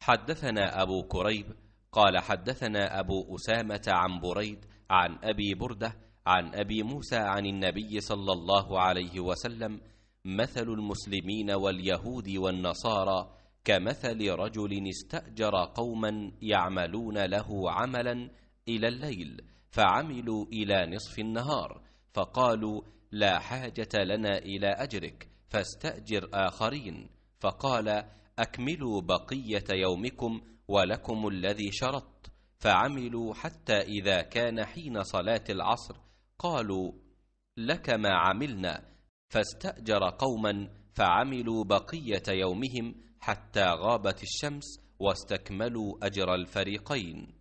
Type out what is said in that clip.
حدثنا أبو كريب قال حدثنا أبو أسامة عن بريد عن أبي بردة عن أبي موسى عن النبي صلى الله عليه وسلم مثل المسلمين واليهود والنصارى كمثل رجل استأجر قوما يعملون له عملا إلى الليل فعملوا إلى نصف النهار فقالوا لا حاجة لنا إلى أجرك فاستأجر آخرين فقال أكملوا بقية يومكم ولكم الذي شرط فعملوا حتى إذا كان حين صلاة العصر قالوا لك ما عملنا فاستأجر قوما فعملوا بقية يومهم حتى غابت الشمس واستكملوا أجر الفريقين